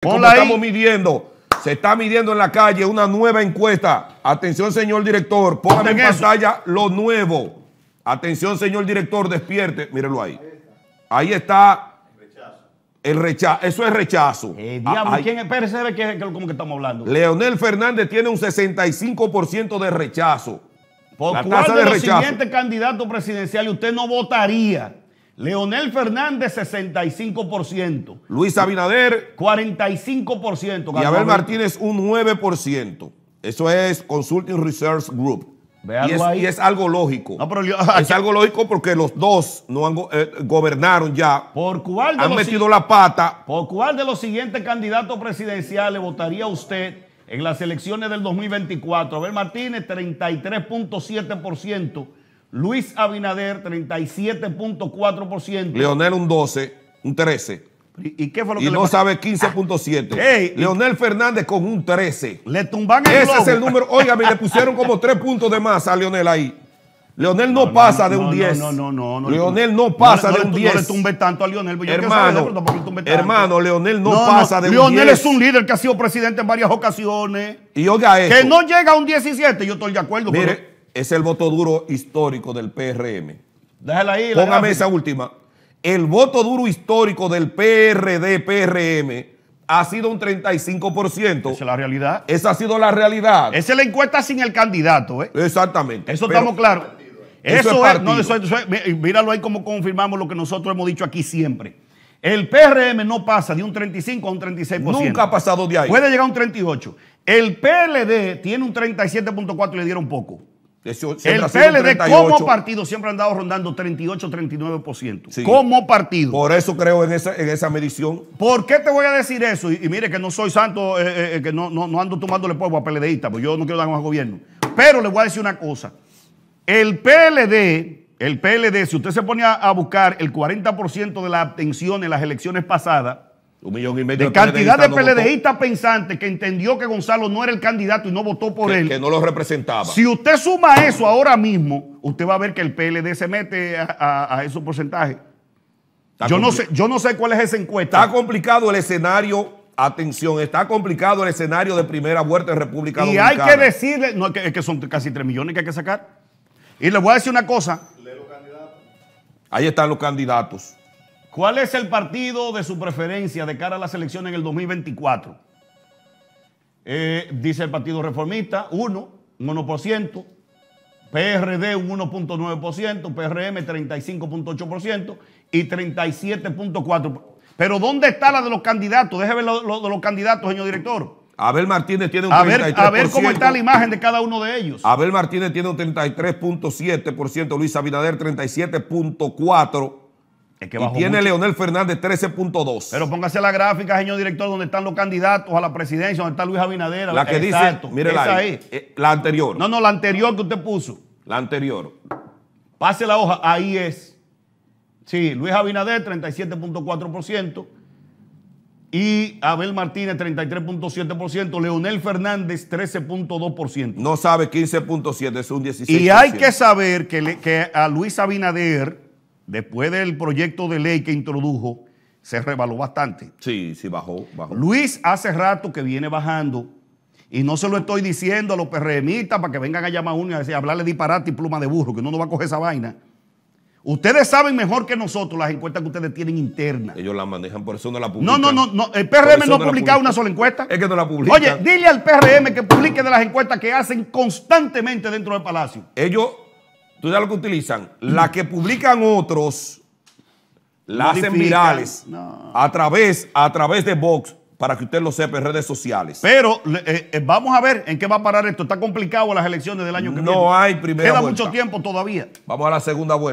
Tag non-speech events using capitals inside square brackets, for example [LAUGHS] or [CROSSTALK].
Como estamos midiendo, se está midiendo en la calle una nueva encuesta. Atención, señor director, póngame en pantalla lo nuevo. Atención, señor director, despierte. mírelo ahí. Ahí está. El rechazo, eso es rechazo. Eh, diablo, ¿quién es que es como que estamos hablando? Leonel Fernández tiene un 65% de rechazo. ¿Por cuál tasa de, de los siguientes candidatos usted no votaría? Leonel Fernández, 65%. Luis Abinader, 45%. Y Abel Martínez, un 9%. Eso es Consulting Research Group. Y es, y es, algo lógico. [LAUGHS] es algo lógico porque los dos no han eh, gobernaron ya. ¿Por cuál han metido la pata. ¿Por cuál de los siguientes candidatos presidenciales votaría usted en las elecciones del 2024? Abel Martínez, 33.7%. Luis Abinader 37.4%. Leonel un 12, un 13. ¿Y qué fue lo que ah, y no sabe 15.7. Leonel Fernández con un 13. Le tumban el Ese es el número. Óigame, le pusieron como 3 puntos de más a Leonel ahí. Leonel no, pasa de un 10. No, no, no, no. Leonel no pasa de un 10. No le tumbe tanto a Leonel. hermano, hermano, Leonel no, pasa de un 10. Leonel es un líder que ha sido presidente en varias ocasiones. Y oiga esto. Que no llega a un 17, yo estoy de acuerdo. Mire, es el voto duro histórico del PRM. Déjala ahí. Póngame esa última. El voto duro histórico del PRD, PRM, ha sido un 35%. Esa es la realidad. Esa ha sido la realidad. Esa es la encuesta sin el candidato, ¿eh? Exactamente. Eso estamos claros. Eso, es, míralo ahí como confirmamos lo que nosotros hemos dicho aquí siempre. El PRM no pasa de un 35 a un 36%. Nunca ha pasado de ahí. Puede llegar a un 38. El PLD tiene un 37.4 y le dieron poco el PLD como partido siempre ha andado rondando 38-39%. Como partido. Por eso creo en esa, medición. ¿Por qué te voy a decir eso? Y, mire que no soy santo, eh, eh, eh, que no, no, ando tomándole polvo a PLDista, porque yo no quiero dar más gobierno. Pero le voy a decir una cosa. El PLD, el PLD, si usted se pone a, a buscar el 40% de la abstención en las elecciones pasadas, un millón y medio de, cantidad de PLDistas pensantes que entendió que Gonzalo no era el candidato y no votó por él. Que no lo representaba. Si usted suma eso ahora mismo, usted va a ver que el PLD se mete a, esos porcentajes. yo no, sé, yo no sé cuál es esa encuesta. Está complicado el escenario Atención, está complicado el escenario de primera vuelta en República Dominicana. Y hay que decirle, es que, son casi 3 millones que hay que sacar. Y le voy a decir una cosa. Ahí están los candidatos. ¿Cuál es el partido de su preferencia de cara a las elecciones en el 2024? Eh, dice el Partido Reformista, 1, 1%, PRD un 1.9%, PRM 35.8% y 37.4%. Pero ¿dónde está la de los candidatos? Déjeme ver de los candidatos, señor director. Abel Martínez tiene un a ver, A ver cómo está la imagen de cada uno de ellos. Abel Martínez tiene un 33.7%, Luis Abinader 37.4% y tiene Leonel Fernández 13.2. Pero póngase la gráfica, señor director, donde están los candidatos a la presidencia, donde está Luis Abinader. La que dice, mire la eh, la anterior. No, no, la anterior que usted puso. La anterior. Pase la hoja, ahí es. Sí, Luis Abinader 37.4% y Abel Martínez 33.7%, Leonel Fernández 13.2%. No sabe 15.7, es un 16%. Y hay que saber que, que a Luis Abinader después del proyecto de ley que introdujo, se revaló bastante. Sí, sí, bajó, bajó. Luis hace rato que viene bajando. Y no se lo estoy diciendo a los PRMistas para que vengan a llamar a uno y a decir, hablarle disparate y pluma de burro, que uno no va a coger esa vaina. Ustedes saben mejor que nosotros las encuestas que ustedes tienen internas. Ellos las manejan, por eso no la publican. No, no, no. El PRM no ha publicado una sola encuesta. Es que no la publican. Oye, dile al PRM que publique de las encuestas que hacen constantemente dentro del Palacio. Ellos ¿Tú sabes lo que utilizan? La que publican otros, la hacen virales a, través, a través de Vox para que usted lo sepa en redes sociales. Pero eh, eh, vamos a ver en qué va a parar esto. Está complicado las elecciones del año que viene. No hay primera Queda mucho tiempo todavía. Vamos a la segunda vuelta.